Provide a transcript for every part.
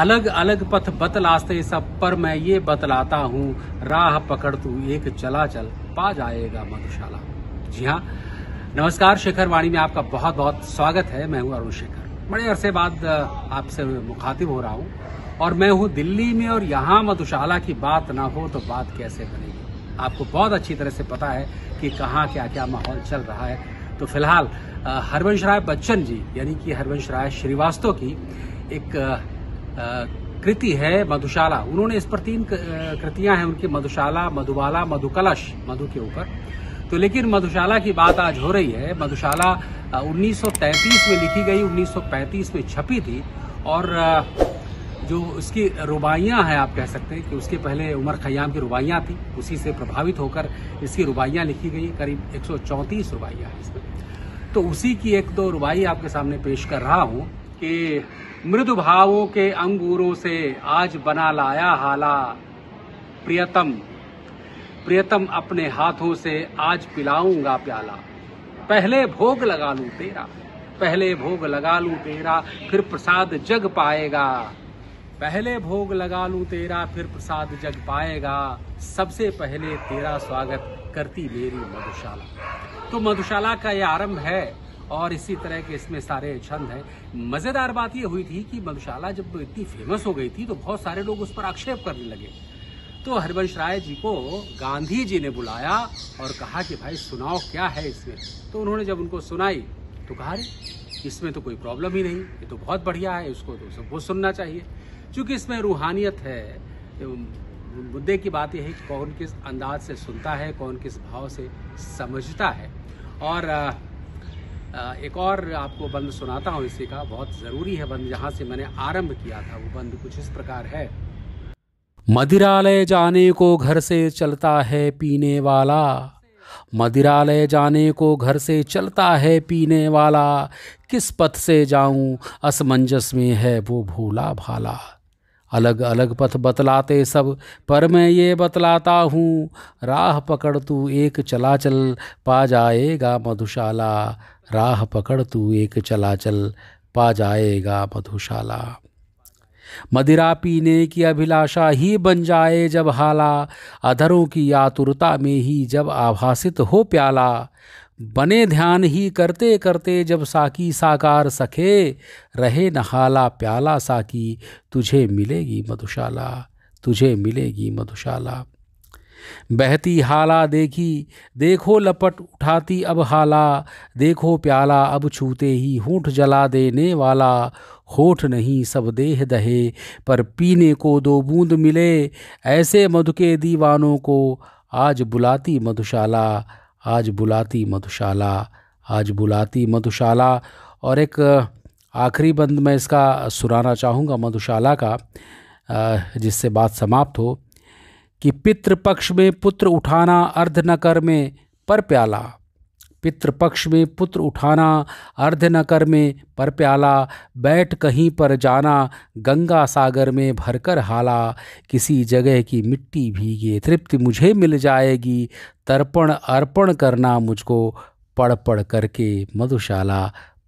अलग अलग पथ बतलाते सब पर मैं ये बतलाता हूँ राह पकड़ तू एक चला चल पा जाएगा मधुशाला जी हाँ नमस्कार शेखर वाणी में आपका बहुत बहुत स्वागत है मैं हूँ अरुण शेखर बड़े अरसे बाद आपसे मुखातिब हो रहा हूँ और मैं हूँ दिल्ली में और यहाँ मधुशाला की बात ना हो तो बात कैसे बनेगी आपको बहुत अच्छी तरह से पता है कि कहाँ क्या क्या माहौल चल रहा है तो फिलहाल हरवंश राय बच्चन जी यानी कि हरवंश राय श्रीवास्तव की एक कृति है मधुशाला उन्होंने इस पर तीन कृतियां हैं उनकी मधुशाला मधुबाला मधुकलश मधु के ऊपर तो लेकिन मधुशाला की बात आज हो रही है मधुशाला 1933 में लिखी गई 1935 में छपी थी और जो उसकी रुबाइयाँ हैं आप कह सकते हैं कि उसके पहले उमर खयाम की रुबाइयाँ थी उसी से प्रभावित होकर इसकी रुबाइयाँ लिखी गई करीब एक सौ रुबाइयाँ हैं इसमें तो उसी की एक दो रुबाई आपके सामने पेश कर रहा हूँ के मृदु भावों के अंगूरों से आज बना लाया हाला प्रियतम प्रियतम अपने हाथों से आज पिलाऊंगा प्याला पहले भोग लगा लू तेरा पहले भोग लगा लू तेरा फिर प्रसाद जग पाएगा पहले भोग लगा लू तेरा फिर प्रसाद जग पाएगा सबसे पहले तेरा स्वागत करती मेरी मधुशाला तो मधुशाला का यह आरंभ है और इसी तरह के इसमें सारे छंद हैं मज़ेदार बात ये हुई थी कि मधुशाला जब इतनी फेमस हो गई थी तो बहुत सारे लोग उस पर आक्षेप करने लगे तो हरिवंश राय जी को गांधी जी ने बुलाया और कहा कि भाई सुनाओ क्या है इसमें तो उन्होंने जब उनको सुनाई तो कहा इसमें तो कोई प्रॉब्लम ही नहीं ये तो बहुत बढ़िया है इसको तो सबको सुनना चाहिए क्योंकि इसमें रूहानियत है मुद्दे की बात यह है कि कौन किस अंदाज से सुनता है कौन किस भाव से समझता है और एक और आपको बंद सुनाता हूँ इसी का बहुत ज़रूरी है बंद जहाँ से मैंने आरंभ किया था वो बंद कुछ इस प्रकार है मदिरालय जाने को घर से चलता है पीने वाला मदिरालय जाने को घर से चलता है पीने वाला किस पथ से जाऊं असमंजस में है वो भोला भाला अलग अलग पथ बतलाते सब पर मैं ये बतलाता हूँ राह पकड़ तू एक चला चल पा जाएगा मधुशाला राह पकड़ तू एक चला चल पा जाएगा मधुशाला मदिरा पीने की अभिलाषा ही बन जाए जब हाला अधरों की आतुरता में ही जब आभासित हो प्याला बने ध्यान ही करते करते जब साकी साकार सखे रहे नहाला प्याला साकी तुझे मिलेगी मधुशाला तुझे मिलेगी मधुशाला बहती हाला देखी देखो लपट उठाती अब हाला देखो प्याला अब छूते ही होठ जला देने वाला होठ नहीं सब देह दहे पर पीने को दो बूंद मिले ऐसे मधु के दीवानों को आज बुलाती मधुशाला आज बुलाती मधुशाला आज बुलाती मधुशाला और एक आखिरी बंद मैं इसका सुनाना चाहूँगा मधुशाला का जिससे बात समाप्त हो कि पितृपक्ष में पुत्र उठाना अर्ध न कर में पर प्याला पितृपक्ष में पुत्र उठाना अर्ध नकर में पर प्याला बैठ कहीं पर जाना गंगा सागर में भरकर हाला किसी जगह की मिट्टी भीगे तृप्ति मुझे मिल जाएगी तर्पण अर्पण करना मुझको पढ़ पढ़ करके मधुशाला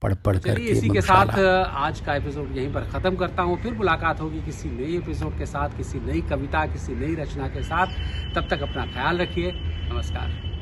पढ़ पढ़ करके इसी के साथ आज का एपिसोड यहीं पर ख़त्म करता हूँ फिर मुलाकात होगी किसी नई एपिसोड के साथ किसी नई कविता किसी नई रचना के साथ तब तक अपना ख्याल रखिए नमस्कार